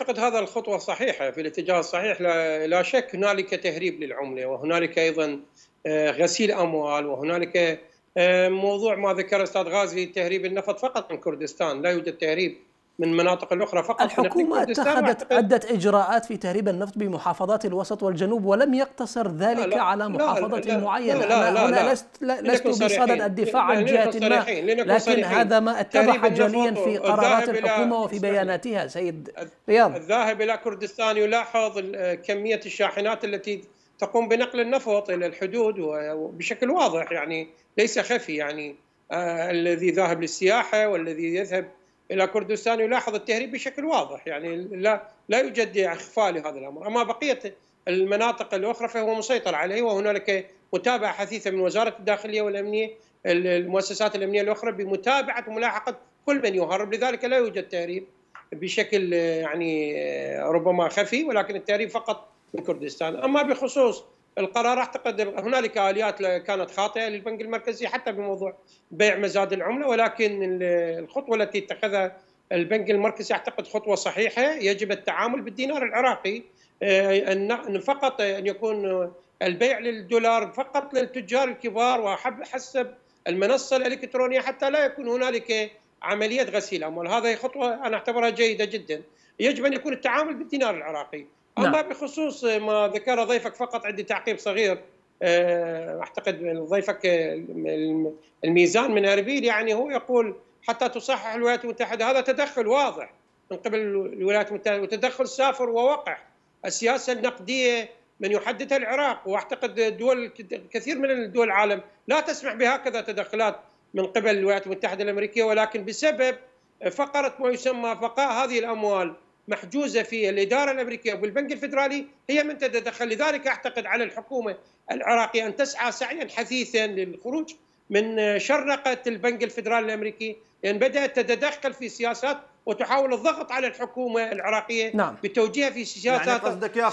اعتقد هذا الخطوه صحيحه في الاتجاه الصحيح لا, لا شك هنالك تهريب للعمله وهنالك ايضا آه، غسيل اموال وهنالك آه، موضوع ما ذكر استاذ غازي تهريب النفط فقط من كردستان لا يوجد تهريب من مناطق الأخرى فقط الحكومة اتخذت عدة إجراءات في تهريب النفط بمحافظات الوسط والجنوب ولم يقتصر ذلك لا على محافظة لا معينة لا لا أنا لا لست, لا لست بصدد الدفاع عن جهة ما لكن هذا ما اتضح جليا في قرارات الحكومة وفي بياناتها سيد رياض الذاهب إلى كردستان يلاحظ آه، كمية الشاحنات التي تقوم بنقل النفط إلى الحدود وبشكل واضح يعني ليس خفي يعني آه الذي ذاهب للسياحة والذي يذهب الى كردستان يلاحظ التهريب بشكل واضح يعني لا لا يوجد اخفاء لهذا الامر، اما بقيه المناطق الاخرى فهو مسيطر عليه وهنالك متابعه حثيثه من وزاره الداخليه والامنيه المؤسسات الامنيه الاخرى بمتابعه وملاحقه كل من يهرب، لذلك لا يوجد تهريب بشكل يعني ربما خفي ولكن التهريب فقط من كردستان، اما بخصوص القرار اعتقد هنالك اليات كانت خاطئه للبنك المركزي حتى بموضوع بيع مزاد العمله ولكن الخطوه التي اتخذها البنك المركزي اعتقد خطوه صحيحه يجب التعامل بالدينار العراقي آه، ان فقط ان يكون البيع للدولار فقط للتجار الكبار وحسب المنصه الالكترونيه حتى لا يكون هنالك عمليه غسيل اموال هذه خطوه انا اعتبرها جيده جدا يجب ان يكون التعامل بالدينار العراقي نعم. اما بخصوص آه، ما ذكر ضيفك فقط عندي تعقيب صغير آه، اعتقد ضيفك الميزان من اربيل يعني هو يقول حتى تصحح الولايات المتحده هذا تدخل واضح من قبل الولايات المتحده وتدخل سافر ووقح السياسه النقديه من يحددها العراق واعتقد دول كثير من دول العالم لا تسمح بهكذا تدخلات من قبل الولايات المتحده الامريكيه ولكن بسبب فقره ما يسمى فقاء هذه الاموال محجوزه في الاداره الامريكيه والبنك الفدرالي هي من تتدخل، لذلك اعتقد على الحكومه العراقيه ان تسعى سعيا حثيثا للخروج من شرقه البنك الفدرالي الامريكي، لان يعني بدات تتدخل في سياسات وتحاول الضغط على الحكومه العراقيه نعم. بتوجيهها في سياسات يعني